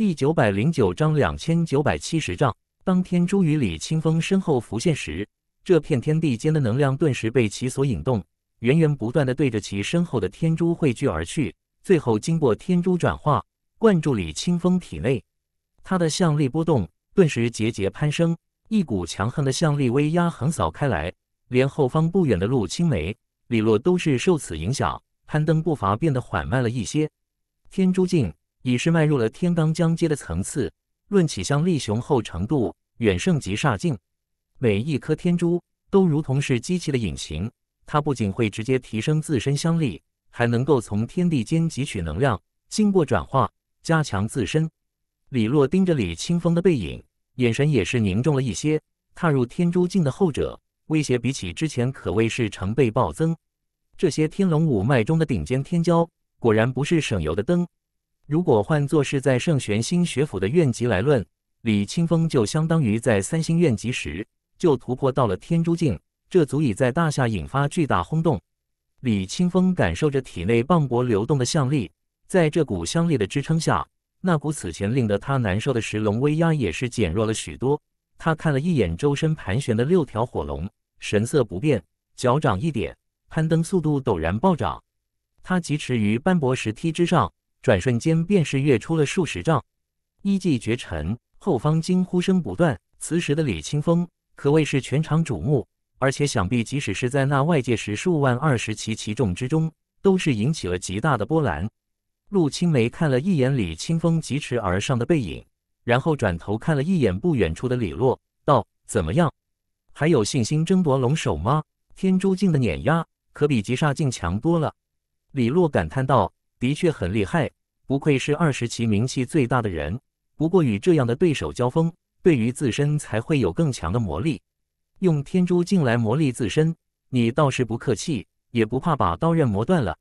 第九百零九章两千九百七十丈。当天珠与李清风身后浮现时，这片天地间的能量顿时被其所引动，源源不断的对着其身后的天珠汇聚而去，最后经过天珠转化，灌注李清风体内。他的向力波动顿时节节攀升，一股强横的向力威压横扫开来，连后方不远的陆青梅、李洛都是受此影响，攀登步伐变得缓慢了一些。天珠境。已是迈入了天罡将阶的层次，论起香力雄厚程度，远胜极煞境。每一颗天珠都如同是机器的引擎，它不仅会直接提升自身香力，还能够从天地间汲取能量，经过转化，加强自身。李洛盯着李清风的背影，眼神也是凝重了一些。踏入天珠境的后者，威胁比起之前可谓是成倍暴增。这些天龙五脉中的顶尖天骄，果然不是省油的灯。如果换作是在圣玄星学府的院级来论，李清风就相当于在三星院级时就突破到了天珠境，这足以在大夏引发巨大轰动。李清风感受着体内磅礴流动的向力，在这股向力的支撑下，那股此前令得他难受的石龙威压也是减弱了许多。他看了一眼周身盘旋的六条火龙，神色不变，脚掌一点，攀登速度陡然暴涨。他疾驰于斑驳石梯之上。转瞬间便是跃出了数十丈，一骑绝尘，后方惊呼声不断。此时的李清风可谓是全场瞩目，而且想必即使是在那外界十数万二十骑骑众之中，都是引起了极大的波澜。陆青梅看了一眼李清风疾驰而上的背影，然后转头看了一眼不远处的李洛，道：“怎么样，还有信心争夺龙首吗？天珠境的碾压可比极煞境强多了。”李洛感叹道。的确很厉害，不愧是二十期名气最大的人。不过与这样的对手交锋，对于自身才会有更强的魔力。用天珠镜来磨砺自身，你倒是不客气，也不怕把刀刃磨断了。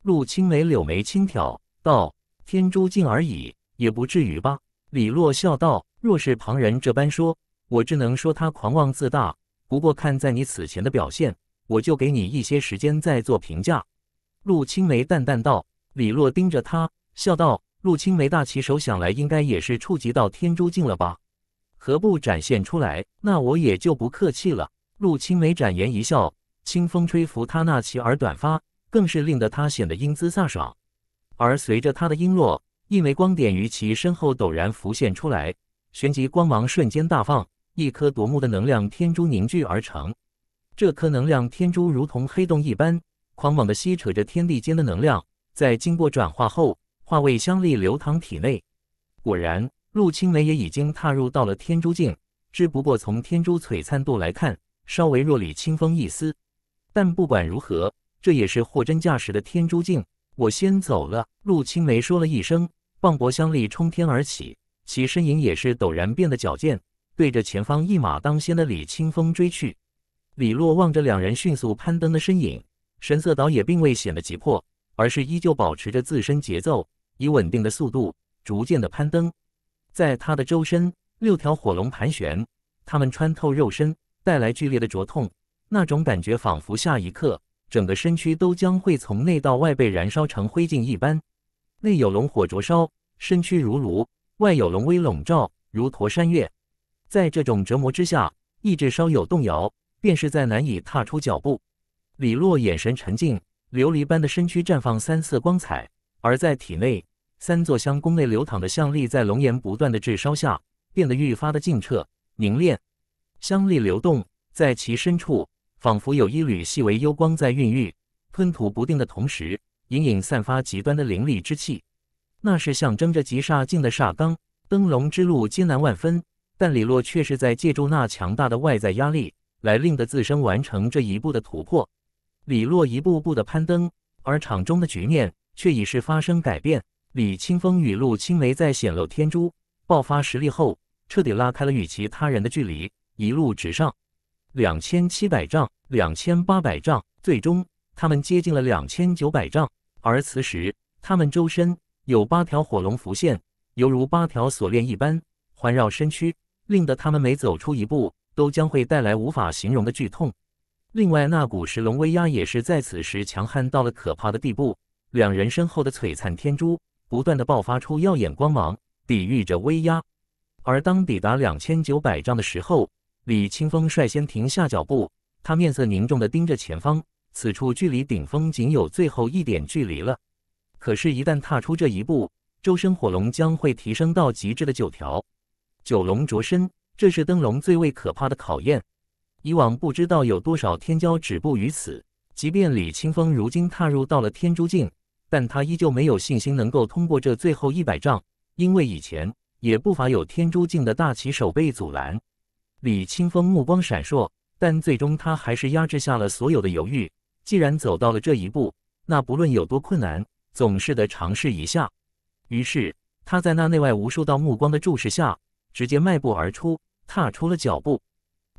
陆青梅柳眉轻挑，道：“天珠镜而已，也不至于吧？”李洛笑道：“若是旁人这般说，我只能说他狂妄自大。不过看在你此前的表现，我就给你一些时间再做评价。”陆青梅淡淡道。李洛盯着他，笑道：“陆青梅大旗手，想来应该也是触及到天珠境了吧？何不展现出来？那我也就不客气了。”陆青梅展颜一笑，清风吹拂她那齐耳短发，更是令得她显得英姿飒爽。而随着她的璎珞，一枚光点于其身后陡然浮现出来，旋即光芒瞬间大放，一颗夺目的能量天珠凝聚而成。这颗能量天珠如同黑洞一般，狂猛的吸扯着天地间的能量。在经过转化后，化为香力流淌体内。果然，陆青梅也已经踏入到了天珠境，只不过从天珠璀璨度来看，稍微弱李清风一丝。但不管如何，这也是货真价实的天珠境。我先走了。”陆青梅说了一声，磅礴香力冲天而起，其身影也是陡然变得矫健，对着前方一马当先的李清风追去。李洛望着两人迅速攀登的身影，神色倒也并未显得急迫。而是依旧保持着自身节奏，以稳定的速度逐渐的攀登。在他的周身，六条火龙盘旋，它们穿透肉身，带来剧烈的灼痛。那种感觉仿佛下一刻，整个身躯都将会从内到外被燃烧成灰烬一般。内有龙火灼烧，身躯如炉；外有龙威笼罩，如驼山岳。在这种折磨之下，意志稍有动摇，便是在难以踏出脚步。李洛眼神沉静。琉璃般的身躯绽放三色光彩，而在体内三座香宫内流淌的香力，在龙炎不断的炙烧下，变得愈发的清澈凝练。香力流动，在其深处，仿佛有一缕细微幽光在孕育，吞吐不定的同时，隐隐散发极端的灵力之气。那是象征着极煞境的煞罡。登龙之路艰难万分，但李洛却是在借助那强大的外在压力，来令得自身完成这一步的突破。李洛一步步的攀登，而场中的局面却已是发生改变。李青风雨露青梅在显露天珠爆发实力后，彻底拉开了与其他人的距离，一路直上，两千七百丈，两千八百丈，最终他们接近了两千九百丈。而此时，他们周身有八条火龙浮现，犹如八条锁链一般环绕身躯，令得他们每走出一步，都将会带来无法形容的剧痛。另外，那股石龙威压也是在此时强悍到了可怕的地步。两人身后的璀璨天珠不断的爆发出耀眼光芒，抵御着威压。而当抵达两千九百丈的时候，李青峰率先停下脚步，他面色凝重的盯着前方，此处距离顶峰仅有最后一点距离了。可是，一旦踏出这一步，周身火龙将会提升到极致的九条，九龙灼身，这是灯笼最为可怕的考验。以往不知道有多少天骄止步于此。即便李清风如今踏入到了天珠境，但他依旧没有信心能够通过这最后一百丈，因为以前也不乏有天珠境的大旗手被阻拦。李清风目光闪烁，但最终他还是压制下了所有的犹豫。既然走到了这一步，那不论有多困难，总是得尝试一下。于是他在那内外无数道目光的注视下，直接迈步而出，踏出了脚步。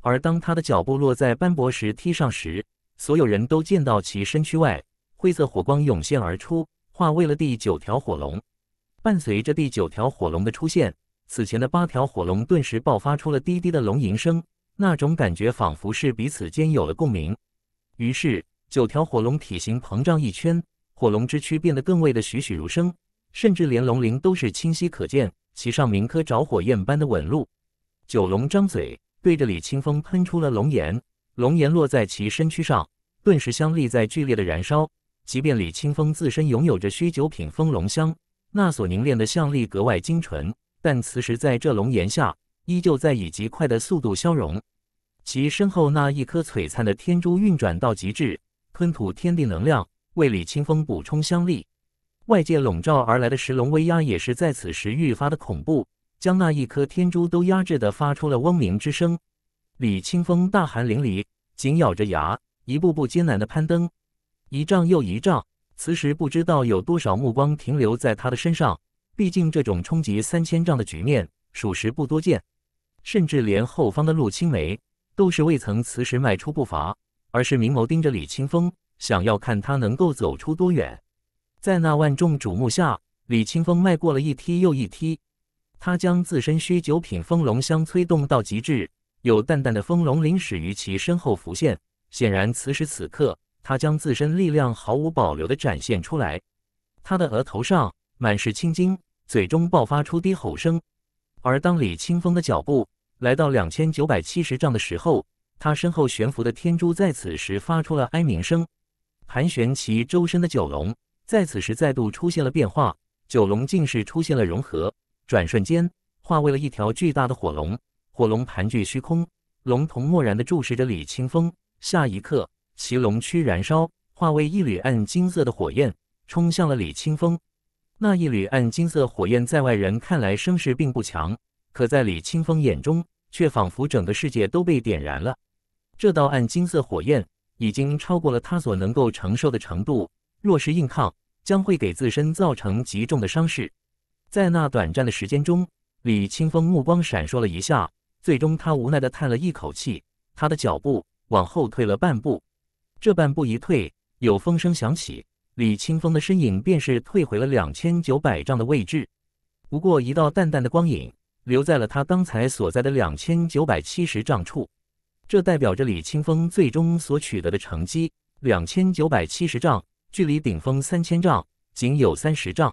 而当他的脚步落在斑驳石梯上时，所有人都见到其身躯外灰色火光涌现而出，化为了第九条火龙。伴随着第九条火龙的出现，此前的八条火龙顿时爆发出了低低的龙吟声，那种感觉仿佛是彼此间有了共鸣。于是，九条火龙体型膨胀一圈，火龙之躯变得更为的栩栩如生，甚至连龙鳞都是清晰可见，其上铭刻着火焰般的纹路。九龙张嘴。对着李青峰喷出了龙炎，龙炎落在其身躯上，顿时香力在剧烈的燃烧。即便李青峰自身拥有着虚九品风龙香，那所凝练的香力格外精纯，但此时在这龙炎下，依旧在以极快的速度消融。其身后那一颗璀璨的天珠运转到极致，吞吐天地能量，为李青峰补充香力。外界笼罩而来的石龙威压也是在此时愈发的恐怖。将那一颗天珠都压制的发出了嗡鸣之声。李清风大汗淋漓，紧咬着牙，一步步艰难的攀登，一丈又一丈。此时不知道有多少目光停留在他的身上，毕竟这种冲击三千丈的局面属实不多见。甚至连后方的陆青梅都是未曾此时迈出步伐，而是明眸盯着李清风，想要看他能够走出多远。在那万众瞩目下，李清风迈过了一梯又一梯。他将自身虚九品风龙香催动到极致，有淡淡的风龙灵始于其身后浮现。显然，此时此刻，他将自身力量毫无保留的展现出来。他的额头上满是青筋，嘴中爆发出低吼声。而当李青峰的脚步来到两千九百七十丈的时候，他身后悬浮的天珠在此时发出了哀鸣声。盘旋其周身的九龙在此时再度出现了变化，九龙竟是出现了融合。转瞬间，化为了一条巨大的火龙。火龙盘踞虚空，龙瞳漠然地注视着李青风。下一刻，其龙躯燃烧，化为一缕暗金色的火焰，冲向了李青风。那一缕暗金色火焰在外人看来声势并不强，可在李青风眼中，却仿佛整个世界都被点燃了。这道暗金色火焰已经超过了他所能够承受的程度，若是硬抗，将会给自身造成极重的伤势。在那短暂的时间中，李清风目光闪烁了一下，最终他无奈的叹了一口气，他的脚步往后退了半步。这半步一退，有风声响起，李清风的身影便是退回了两千九百丈的位置。不过，一道淡淡的光影留在了他刚才所在的两千九百七十丈处，这代表着李清风最终所取得的成绩：两千九百七十丈，距离顶峰三千丈，仅有三十丈。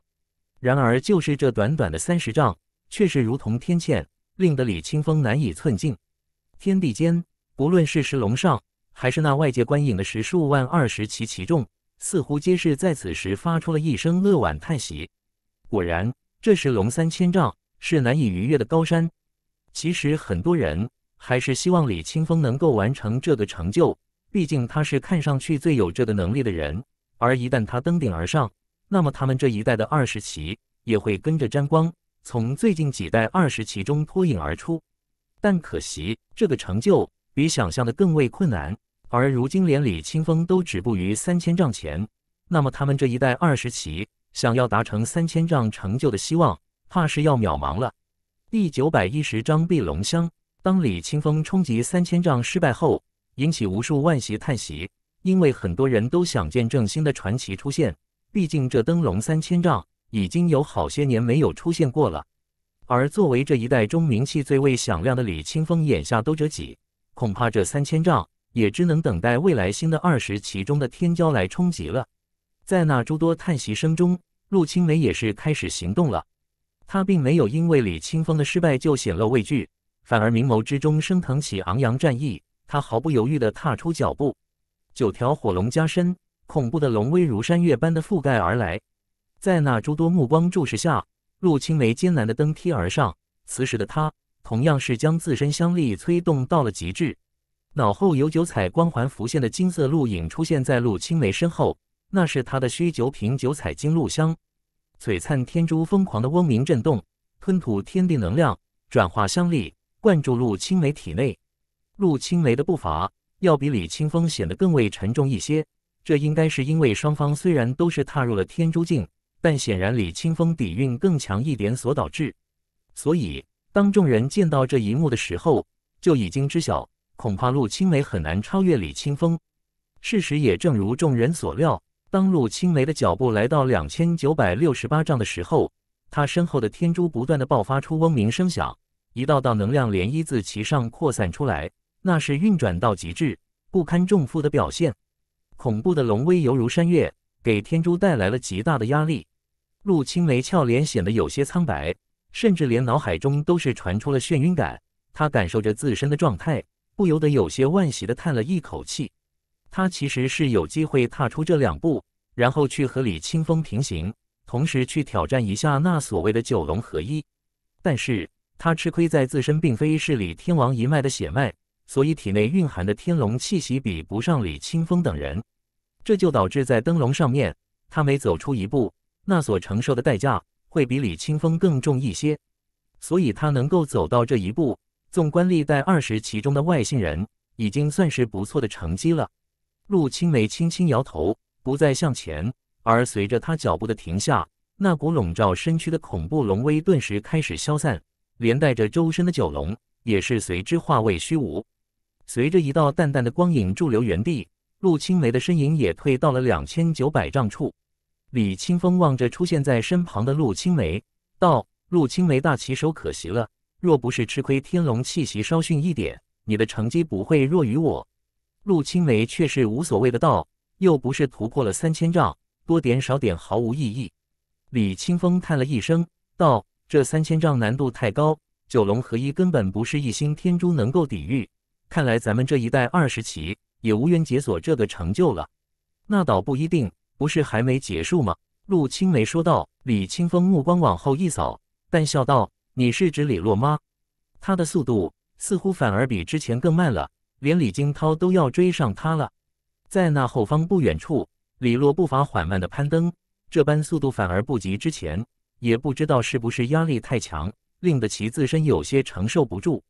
然而，就是这短短的三十丈，却是如同天堑，令得李清风难以寸进。天地间，不论是石龙上，还是那外界观影的十数万二十骑骑众，似乎皆是在此时发出了一声乐婉叹息。果然，这石龙三千丈是难以逾越的高山。其实，很多人还是希望李清风能够完成这个成就，毕竟他是看上去最有这个能力的人。而一旦他登顶而上，那么他们这一代的二十骑也会跟着沾光，从最近几代二十骑中脱颖而出。但可惜，这个成就比想象的更为困难。而如今连李清风都止步于三千丈前，那么他们这一代二十骑想要达成三千丈成就的希望，怕是要渺茫了。第九百一十章碧龙香。当李清风冲击三千丈失败后，引起无数万席叹息，因为很多人都想见证新的传奇出现。毕竟这灯笼三千丈已经有好些年没有出现过了，而作为这一代中名气最为响亮的李青峰，眼下都折戟，恐怕这三千丈也只能等待未来新的二十其中的天骄来冲击了。在那诸多叹息声中，陆青梅也是开始行动了。她并没有因为李青峰的失败就显露畏惧，反而明眸之中升腾起昂扬战意。她毫不犹豫地踏出脚步，九条火龙加身。恐怖的龙威如山岳般的覆盖而来，在那诸多目光注视下，陆青梅艰难的登梯而上。此时的她同样是将自身香力催动到了极致，脑后有九彩光环浮现的金色鹿影出现在陆青梅身后，那是她的虚九品九彩金鹿香。璀璨天珠疯狂的嗡鸣震动，吞吐天地能量，转化香力，灌注陆青梅体内。陆青梅的步伐要比李青风显得更为沉重一些。这应该是因为双方虽然都是踏入了天珠境，但显然李青峰底蕴更强一点所导致。所以当众人见到这一幕的时候，就已经知晓，恐怕陆青梅很难超越李青峰。事实也正如众人所料，当陆青梅的脚步来到两千九百六十八丈的时候，他身后的天珠不断的爆发出嗡鸣声响，一道道能量涟漪自其上扩散出来，那是运转到极致、不堪重负的表现。恐怖的龙威犹如山岳，给天珠带来了极大的压力。陆青眉俏脸显得有些苍白，甚至连脑海中都是传出了眩晕感。他感受着自身的状态，不由得有些惋惜的叹了一口气。他其实是有机会踏出这两步，然后去和李清风平行，同时去挑战一下那所谓的九龙合一。但是，他吃亏在自身并非是李天王一脉的血脉。所以体内蕴含的天龙气息比不上李清峰等人，这就导致在灯笼上面，他每走出一步，那所承受的代价会比李清峰更重一些。所以，他能够走到这一步，纵观历代二十其中的外星人，已经算是不错的成绩了。陆青梅轻轻摇头，不再向前。而随着他脚步的停下，那股笼罩身躯的恐怖龙威顿时开始消散，连带着周身的九龙也是随之化为虚无。随着一道淡淡的光影驻留原地，陆青梅的身影也退到了两千九百丈处。李青峰望着出现在身旁的陆青梅，道：“陆青梅大起手，可惜了。若不是吃亏，天龙气息稍逊一点，你的成绩不会弱于我。”陆青梅却是无所谓的道：“又不是突破了三千丈，多点少点毫无意义。”李青峰叹了一声，道：“这三千丈难度太高，九龙合一根本不是一星天珠能够抵御。”看来咱们这一代二十骑也无缘解锁这个成就了。那倒不一定，不是还没结束吗？陆青梅说道。李清风目光往后一扫，淡笑道：“你是指李洛吗？”他的速度似乎反而比之前更慢了，连李惊涛都要追上他了。在那后方不远处，李洛步伐缓慢的攀登，这般速度反而不及之前，也不知道是不是压力太强，令得其自身有些承受不住。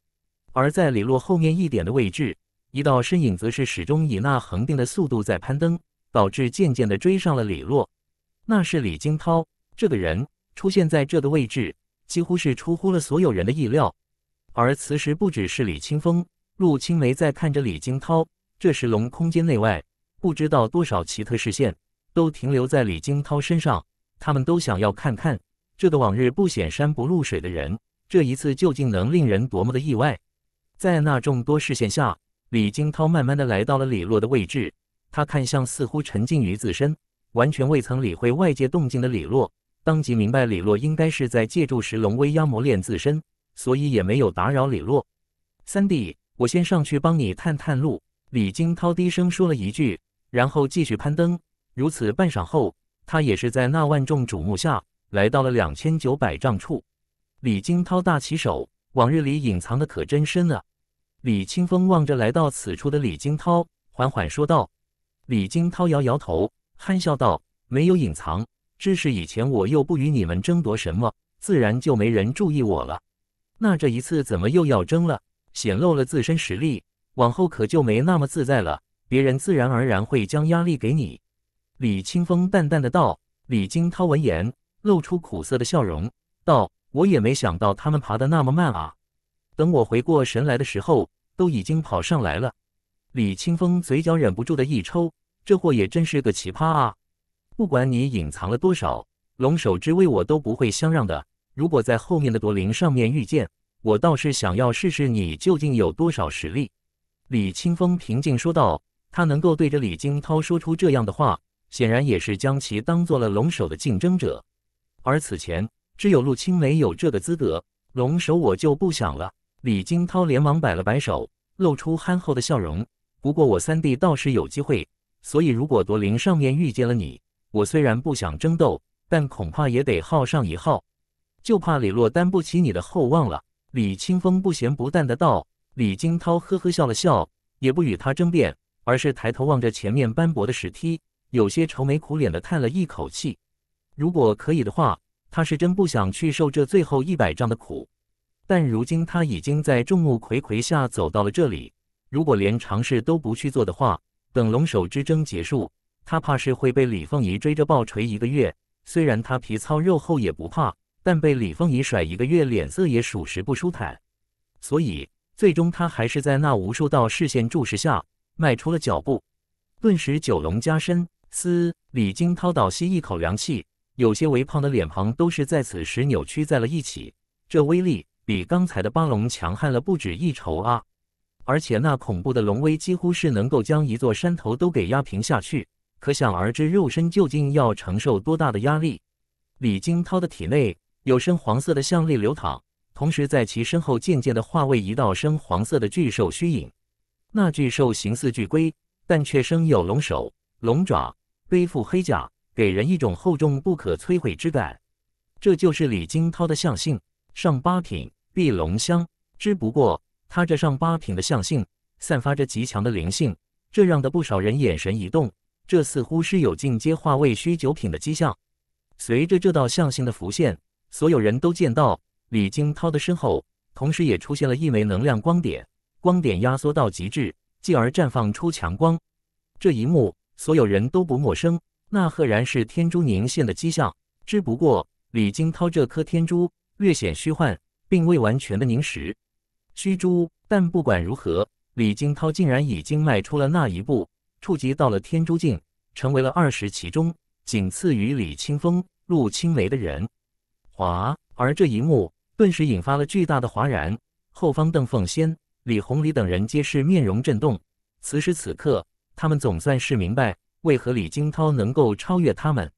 而在李洛后面一点的位置，一道身影则是始终以那恒定的速度在攀登，导致渐渐的追上了李洛。那是李惊涛，这个人出现在这个位置，几乎是出乎了所有人的意料。而此时，不只是李清风，陆青梅在看着李惊涛。这时，龙空间内外不知道多少奇特视线都停留在李惊涛身上，他们都想要看看这个往日不显山不露水的人，这一次究竟能令人多么的意外。在那众多视线下，李金涛慢慢的来到了李洛的位置。他看向似乎沉浸于自身，完全未曾理会外界动静的李洛，当即明白李洛应该是在借助石龙威压磨练自身，所以也没有打扰李洛。三弟，我先上去帮你探探路。”李金涛低声说了一句，然后继续攀登。如此半晌后，他也是在那万众瞩目下来到了两千九百丈处。李金涛大起手。往日里隐藏的可真深啊！李清风望着来到此处的李金涛，缓缓说道。李金涛摇摇头，憨笑道：“没有隐藏，只是以前我又不与你们争夺什么，自然就没人注意我了。那这一次怎么又要争了？显露了自身实力，往后可就没那么自在了。别人自然而然会将压力给你。”李清风淡淡的道。李金涛闻言，露出苦涩的笑容，道。我也没想到他们爬得那么慢啊！等我回过神来的时候，都已经跑上来了。李清风嘴角忍不住的一抽，这货也真是个奇葩啊！不管你隐藏了多少，龙首之位我都不会相让的。如果在后面的夺灵上面遇见，我倒是想要试试你究竟有多少实力。李清风平静说道。他能够对着李金涛说出这样的话，显然也是将其当做了龙首的竞争者。而此前。只有陆青梅有这个资格，龙首我就不想了。李金涛连忙摆了摆手，露出憨厚的笑容。不过我三弟倒是有机会，所以如果夺灵上面遇见了你，我虽然不想争斗，但恐怕也得耗上一耗，就怕李洛担不起你的厚望了。李青峰不咸不淡的道。李金涛呵呵笑了笑，也不与他争辩，而是抬头望着前面斑驳的石梯，有些愁眉苦脸的叹了一口气。如果可以的话。他是真不想去受这最后一百丈的苦，但如今他已经在众目睽睽下走到了这里，如果连尝试都不去做的话，等龙首之争结束，他怕是会被李凤仪追着暴锤一个月。虽然他皮糙肉厚也不怕，但被李凤仪甩一个月，脸色也属实不舒坦。所以最终他还是在那无数道视线注视下迈出了脚步，顿时九龙加身，嘶！李金涛倒吸一口凉气。有些微胖的脸庞都是在此时扭曲在了一起，这威力比刚才的巴龙强悍了不止一筹啊！而且那恐怖的龙威几乎是能够将一座山头都给压平下去，可想而知肉身究竟要承受多大的压力。李金涛的体内有深黄色的象力流淌，同时在其身后渐渐的化为一道深黄色的巨兽虚影，那巨兽形似巨龟，但却生有龙首、龙爪，背负黑甲。给人一种厚重不可摧毁之感，这就是李金涛的象性上八品碧龙香。只不过他这上八品的象性散发着极强的灵性，这让的不少人眼神一动，这似乎是有进阶化为虚九品的迹象。随着这道象性的浮现，所有人都见到李金涛的身后，同时也出现了一枚能量光点，光点压缩到极致，继而绽放出强光。这一幕，所有人都不陌生。那赫然是天珠凝现的迹象，只不过李金涛这颗天珠略显虚幻，并未完全的凝实，虚珠。但不管如何，李金涛竟然已经迈出了那一步，触及到了天珠境，成为了二十其中仅次于李清风、陆青雷的人。哗！而这一幕顿时引发了巨大的哗然，后方邓凤仙、李红礼等人皆是面容震动。此时此刻，他们总算是明白。为何李惊涛能够超越他们？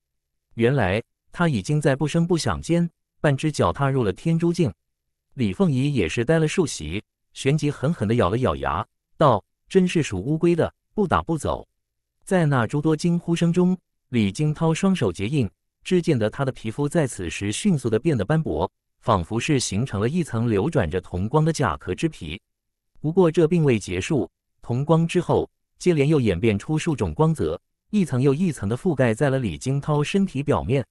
原来他已经在不声不响间，半只脚踏入了天珠境。李凤仪也是呆了数息，旋即狠狠地咬了咬牙，道：“真是属乌龟的，不打不走。”在那诸多惊呼声中，李惊涛双手结印，只见得他的皮肤在此时迅速地变得斑驳，仿佛是形成了一层流转着铜光的甲壳之皮。不过这并未结束，铜光之后，接连又演变出数种光泽。一层又一层的覆盖在了李惊涛身体表面，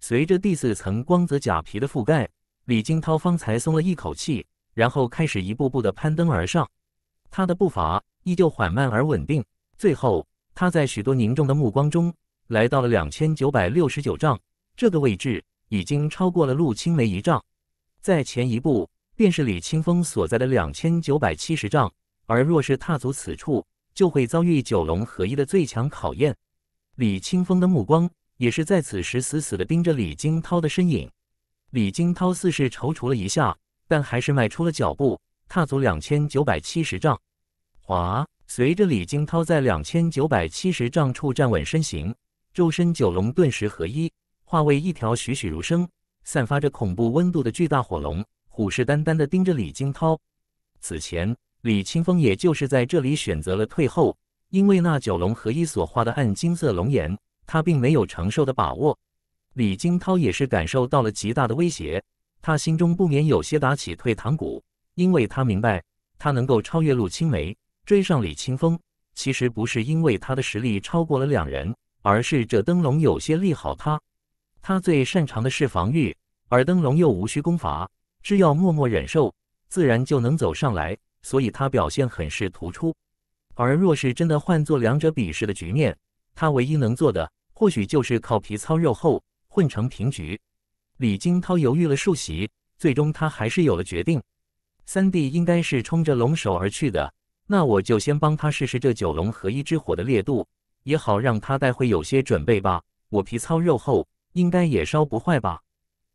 随着第四层光泽甲皮的覆盖，李惊涛方才松了一口气，然后开始一步步的攀登而上。他的步伐依旧缓慢而稳定，最后他在许多凝重的目光中，来到了两千九百六十九丈这个位置，已经超过了陆青梅一丈，在前一步便是李青峰所在的两千九百七十丈，而若是踏足此处。就会遭遇九龙合一的最强考验。李青峰的目光也是在此时死死的盯着李金涛的身影。李金涛似是踌躇了一下，但还是迈出了脚步，踏足两千九百七十丈。哗！随着李金涛在两千九百七十丈处站稳身形，周身九龙顿时合一，化为一条栩栩如生、散发着恐怖温度的巨大火龙，虎视眈眈的盯着李金涛。此前。李青峰也就是在这里选择了退后，因为那九龙合一所化的暗金色龙眼，他并没有承受的把握。李金涛也是感受到了极大的威胁，他心中不免有些打起退堂鼓，因为他明白，他能够超越陆青梅，追上李青峰，其实不是因为他的实力超过了两人，而是这灯笼有些利好他。他最擅长的是防御，而灯笼又无需攻伐，只要默默忍受，自然就能走上来。所以他表现很是突出，而若是真的换做两者比试的局面，他唯一能做的或许就是靠皮糙肉厚混成平局。李金涛犹豫了数息，最终他还是有了决定：三弟应该是冲着龙首而去的，那我就先帮他试试这九龙合一之火的烈度，也好让他带回有些准备吧。我皮糙肉厚，应该也烧不坏吧？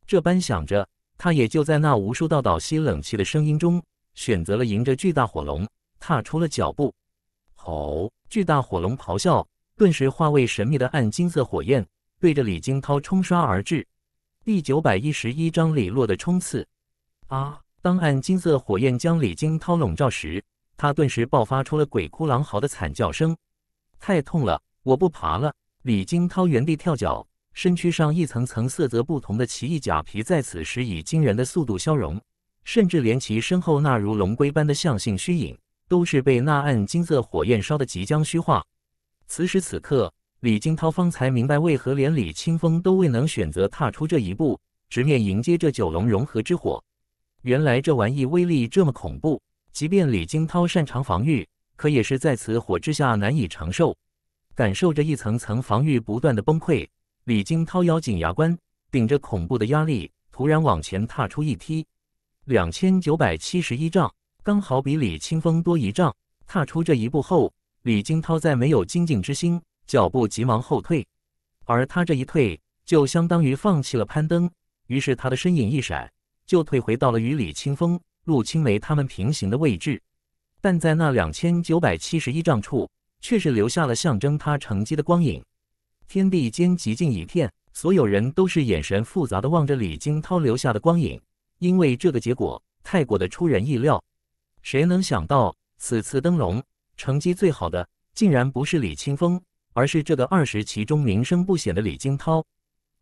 这般想着，他也就在那无数道倒吸冷气的声音中。选择了迎着巨大火龙，踏出了脚步。吼！巨大火龙咆哮，顿时化为神秘的暗金色火焰，对着李金涛冲刷而至。第九百一十一章李洛的冲刺。啊！当暗金色火焰将李金涛笼罩时，他顿时爆发出了鬼哭狼嚎的惨叫声。太痛了，我不爬了！李金涛原地跳脚，身躯上一层层色泽不同的奇异甲皮在此时以惊人的速度消融。甚至连其身后那如龙龟般的象性虚影，都是被那暗金色火焰烧得即将虚化。此时此刻，李金涛方才明白，为何连李清风都未能选择踏出这一步，直面迎接这九龙融合之火。原来这玩意威力这么恐怖，即便李金涛擅长防御，可也是在此火之下难以承受。感受着一层层防御不断的崩溃，李金涛咬紧牙关，顶着恐怖的压力，突然往前踏出一踢。两千九百七十一丈，刚好比李清风多一丈。踏出这一步后，李金涛在没有精进之心，脚步急忙后退。而他这一退，就相当于放弃了攀登。于是他的身影一闪，就退回到了与李清风、陆青梅他们平行的位置。但在那两千九百七十一丈处，却是留下了象征他成绩的光影。天地间寂静一片，所有人都是眼神复杂的望着李金涛留下的光影。因为这个结果太过的出人意料，谁能想到此次灯笼成绩最好的竟然不是李清风，而是这个二十其中名声不显的李金涛？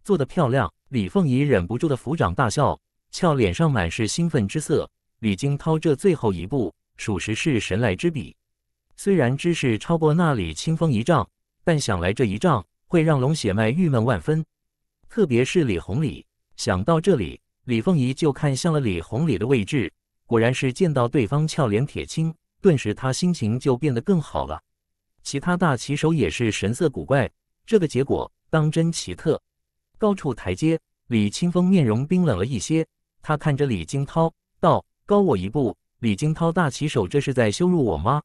做得漂亮！李凤仪忍不住的抚掌大笑，俏脸上满是兴奋之色。李金涛这最后一步，属实是神来之笔。虽然知识超过那李清风一丈，但想来这一丈会让龙血脉郁闷万分，特别是李红礼。想到这里。李凤仪就看向了李红礼的位置，果然是见到对方俏脸铁青，顿时他心情就变得更好了。其他大棋手也是神色古怪，这个结果当真奇特。高处台阶，李清风面容冰冷了一些，他看着李金涛道：“高我一步。”李金涛大棋手，这是在羞辱我吗？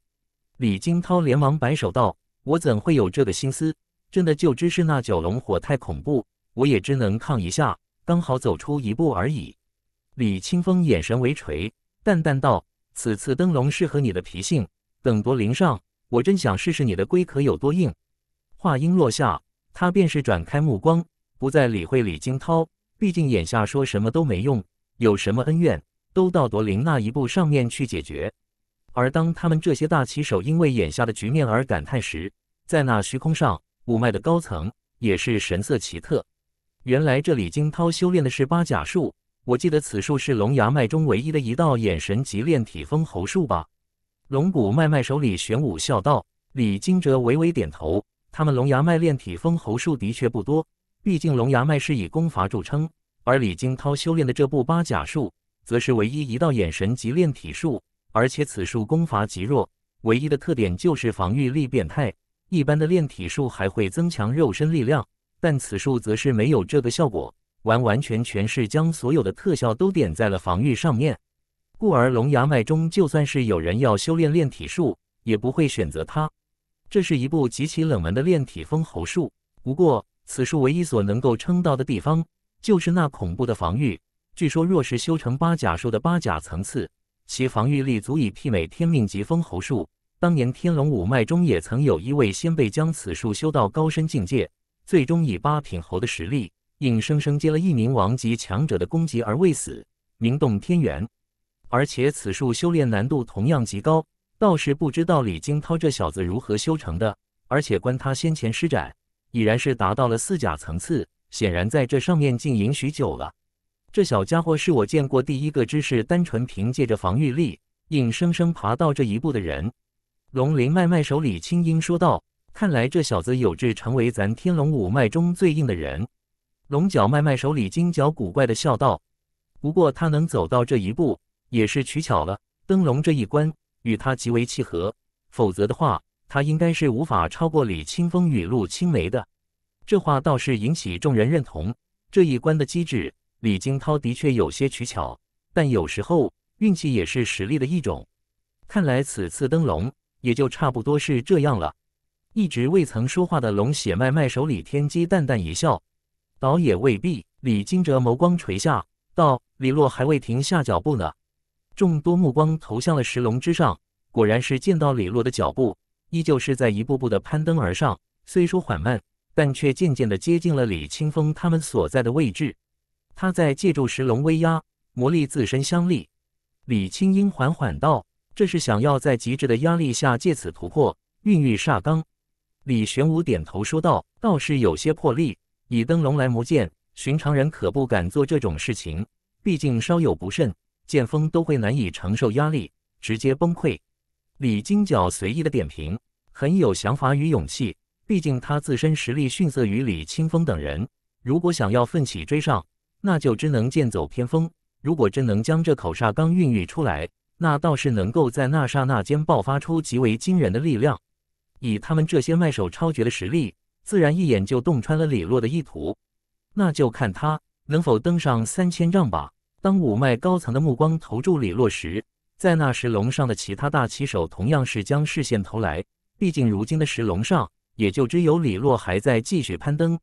李金涛连忙摆手道：“我怎会有这个心思？真的就只是那九龙火太恐怖，我也只能抗一下。”刚好走出一步而已。李清风眼神微垂，淡淡道：“此次灯笼适合你的脾性。等夺灵上，我真想试试你的龟壳有多硬。”话音落下，他便是转开目光，不再理会李金涛。毕竟眼下说什么都没用，有什么恩怨，都到夺灵那一步上面去解决。而当他们这些大棋手因为眼下的局面而感叹时，在那虚空上，五脉的高层也是神色奇特。原来这李惊涛修炼的是八甲术，我记得此术是龙牙脉中唯一的一道眼神及炼体封喉术吧？龙骨脉脉首里玄武笑道。李惊蛰微微点头。他们龙牙脉炼体封喉术的确不多，毕竟龙牙脉是以功法著称，而李金涛修炼的这部八甲术，则是唯一一道眼神及炼体术，而且此术功法极弱，唯一的特点就是防御力变态。一般的炼体术还会增强肉身力量。但此术则是没有这个效果，完完全全是将所有的特效都点在了防御上面，故而龙牙脉中就算是有人要修炼炼体术，也不会选择它。这是一部极其冷门的炼体封喉术。不过，此术唯一所能够撑到的地方，就是那恐怖的防御。据说，若是修成八甲术的八甲层次，其防御力足以媲美天命级封喉术。当年天龙五脉中也曾有一位先辈将此术修到高深境界。最终以八品侯的实力，硬生生接了一名王级强者的攻击而未死，名动天元。而且此术修炼难度同样极高，倒是不知道李金涛这小子如何修成的。而且观他先前施展，已然是达到了四甲层次，显然在这上面经营许久了。这小家伙是我见过第一个知识单纯凭借着防御力，硬生生爬到这一步的人。龙鳞脉脉手里轻音说道。看来这小子有志成为咱天龙五脉中最硬的人。龙角脉脉手里金角古怪的笑道：“不过他能走到这一步，也是取巧了。灯笼这一关与他极为契合，否则的话，他应该是无法超过李清风与陆青梅的。”这话倒是引起众人认同。这一关的机制，李金涛的确有些取巧，但有时候运气也是实力的一种。看来此次灯笼也就差不多是这样了。一直未曾说话的龙血脉脉首李天机淡淡一笑，倒也未必。李惊蛰眸光垂下，道：“李洛还未停下脚步呢。”众多目光投向了石龙之上，果然是见到李洛的脚步，依旧是在一步步的攀登而上，虽说缓慢，但却渐渐的接近了李青峰他们所在的位置。他在借助石龙威压磨砺自身相力。李青英缓缓道：“这是想要在极致的压力下借此突破，孕育煞罡。”李玄武点头说道：“倒是有些魄力，以灯笼来磨剑，寻常人可不敢做这种事情。毕竟稍有不慎，剑锋都会难以承受压力，直接崩溃。”李金角随意的点评，很有想法与勇气。毕竟他自身实力逊色于李青峰等人，如果想要奋起追上，那就只能剑走偏锋。如果真能将这口煞刚孕育出来，那倒是能够在那刹那间爆发出极为惊人的力量。以他们这些卖手超绝的实力，自然一眼就洞穿了李洛的意图。那就看他能否登上三千丈吧。当五脉高层的目光投注李洛时，在那石龙上的其他大棋手同样是将视线投来。毕竟如今的石龙上，也就只有李洛还在继续攀登，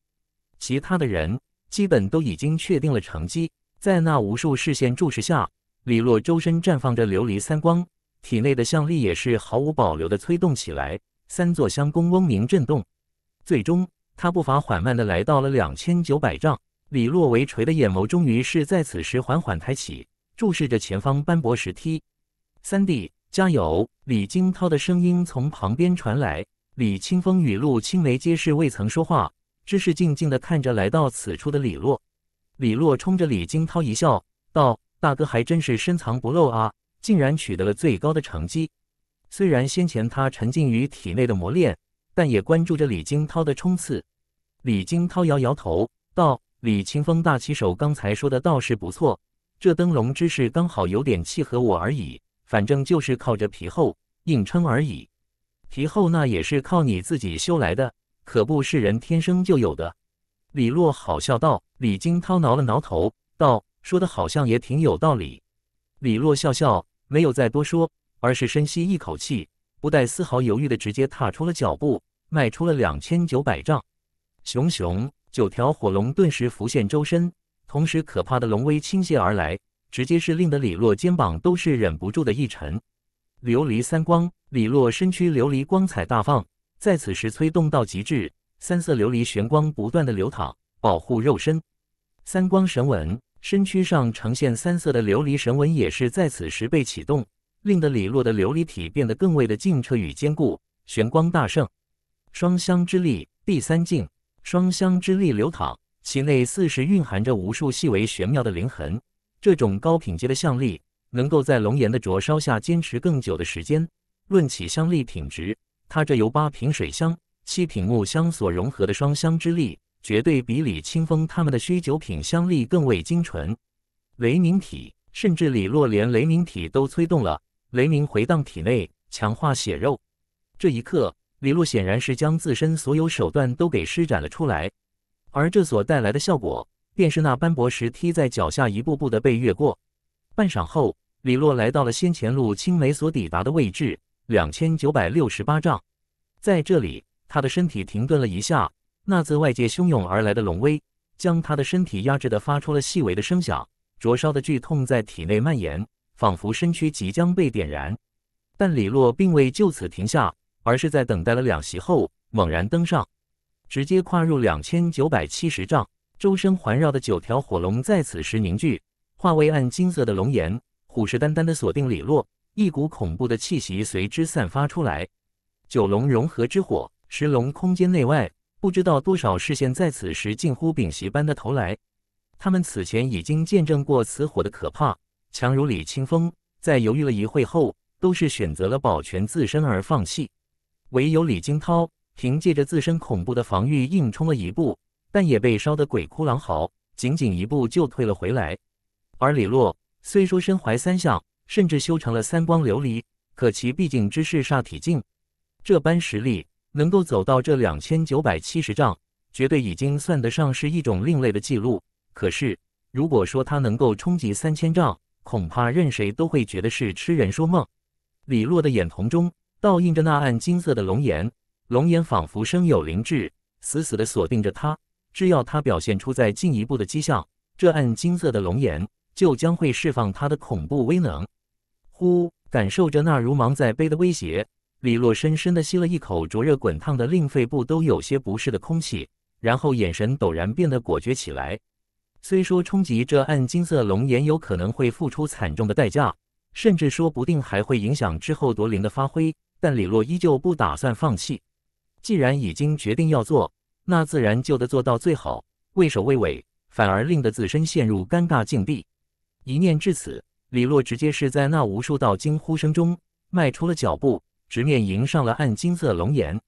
其他的人基本都已经确定了成绩。在那无数视线注视下，李洛周身绽放着琉璃三光，体内的象力也是毫无保留地催动起来。三座香宫嗡鸣震动，最终他步伐缓慢的来到了两千九百丈。李洛为垂的眼眸终于是在此时缓缓抬起，注视着前方斑驳石梯。三弟加油！李惊涛的声音从旁边传来。李青风雨露、青梅皆是未曾说话，只是静静的看着来到此处的李洛。李洛冲着李惊涛一笑，道：“大哥还真是深藏不露啊，竟然取得了最高的成绩。”虽然先前他沉浸于体内的磨练，但也关注着李金涛的冲刺。李金涛摇摇头道：“李清风大旗手刚才说的倒是不错，这灯笼之势刚好有点契合我而已。反正就是靠着皮厚硬撑而已。皮厚那也是靠你自己修来的，可不是人天生就有的。”李洛好笑道。李金涛挠了挠头道：“说的好像也挺有道理。”李洛笑笑，没有再多说。而是深吸一口气，不带丝毫犹豫的直接踏出了脚步，迈出了两千九百丈。熊熊九条火龙顿时浮现周身，同时可怕的龙威倾泻而来，直接是令得李洛肩膀都是忍不住的一沉。琉璃三光，李洛身躯琉璃光彩大放，在此时催动到极致，三色琉璃玄光不断的流淌，保护肉身。三光神纹，身躯上呈现三色的琉璃神纹也是在此时被启动。令得李洛的琉璃体变得更为的静澈与坚固，玄光大盛，双香之力第三境，双香之力流淌，其内似是蕴含着无数细微玄妙的灵痕。这种高品阶的象力，能够在龙岩的灼烧下坚持更久的时间。论起香力品质，他这由八品水香、七品木香所融合的双香之力，绝对比李清风他们的虚九品香力更为精纯。雷鸣体，甚至李洛连雷鸣体都催动了。雷鸣回荡体内，强化血肉。这一刻，李洛显然是将自身所有手段都给施展了出来，而这所带来的效果，便是那斑驳石梯在脚下一步步的被越过。半晌后，李洛来到了先前路青梅所抵达的位置，两千九百六十八丈。在这里，他的身体停顿了一下，那自外界汹涌而来的龙威，将他的身体压制的发出了细微的声响，灼烧的剧痛在体内蔓延。仿佛身躯即将被点燃，但李洛并未就此停下，而是在等待了两息后猛然登上，直接跨入两千九百七十丈。周身环绕的九条火龙在此时凝聚，化为暗金色的龙眼，虎视眈眈地锁定李洛。一股恐怖的气息随之散发出来，九龙融合之火，石龙空间内外不知道多少视线在此时近乎屏息般的投来。他们此前已经见证过此火的可怕。强如李清风，在犹豫了一会后，都是选择了保全自身而放弃。唯有李惊涛凭借着自身恐怖的防御硬冲了一步，但也被烧得鬼哭狼嚎，仅仅一步就退了回来。而李洛虽说身怀三项，甚至修成了三光琉璃，可其毕竟只是煞体境，这般实力能够走到这两千九百七十丈，绝对已经算得上是一种另类的记录。可是如果说他能够冲击三千丈，恐怕任谁都会觉得是痴人说梦。李洛的眼瞳中倒映着那暗金色的龙眼，龙眼仿佛生有灵智，死死地锁定着他。只要他表现出再进一步的迹象，这暗金色的龙眼就将会释放他的恐怖威能。呼，感受着那如芒在背的威胁，李洛深深地吸了一口灼热滚烫的令肺部都有些不适的空气，然后眼神陡然变得果决起来。虽说冲击这暗金色龙眼有可能会付出惨重的代价，甚至说不定还会影响之后夺灵的发挥，但李洛依旧不打算放弃。既然已经决定要做，那自然就得做到最好。畏首畏尾，反而令得自身陷入尴尬境地。一念至此，李洛直接是在那无数道惊呼声中迈出了脚步，直面迎上了暗金色龙眼。